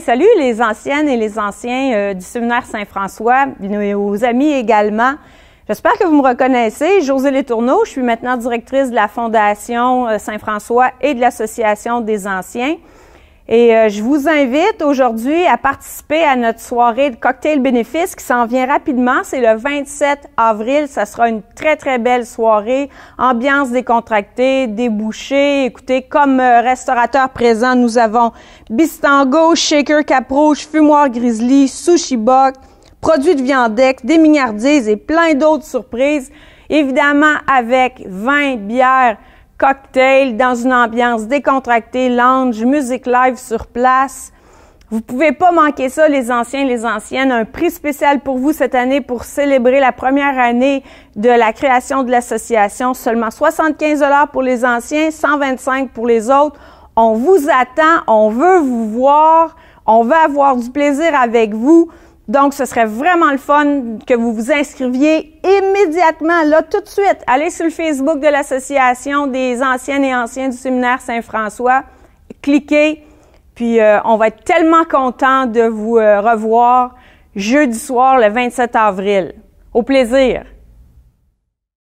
salut les anciennes et les anciens euh, du séminaire Saint-François, nos amis également. J'espère que vous me reconnaissez. José Letourneau, je suis maintenant directrice de la Fondation euh, Saint-François et de l'Association des anciens. Et euh, je vous invite aujourd'hui à participer à notre soirée de cocktail bénéfice qui s'en vient rapidement. C'est le 27 avril. Ça sera une très, très belle soirée. Ambiance décontractée, débouchée. Écoutez, comme euh, restaurateur présent, nous avons Bistango, Shaker Caproche, Fumoir Grizzly, Sushi Box, produits de viandex, des mignardises et plein d'autres surprises. Évidemment, avec vin, bières cocktail dans une ambiance décontractée, lounge, musique live sur place. Vous pouvez pas manquer ça, les anciens, les anciennes. Un prix spécial pour vous cette année pour célébrer la première année de la création de l'association. Seulement 75 pour les anciens, 125 pour les autres. On vous attend, on veut vous voir, on veut avoir du plaisir avec vous. Donc, ce serait vraiment le fun que vous vous inscriviez immédiatement, là, tout de suite. Allez sur le Facebook de l'Association des anciennes et anciens du séminaire Saint-François. Cliquez. Puis, euh, on va être tellement content de vous euh, revoir jeudi soir, le 27 avril. Au plaisir!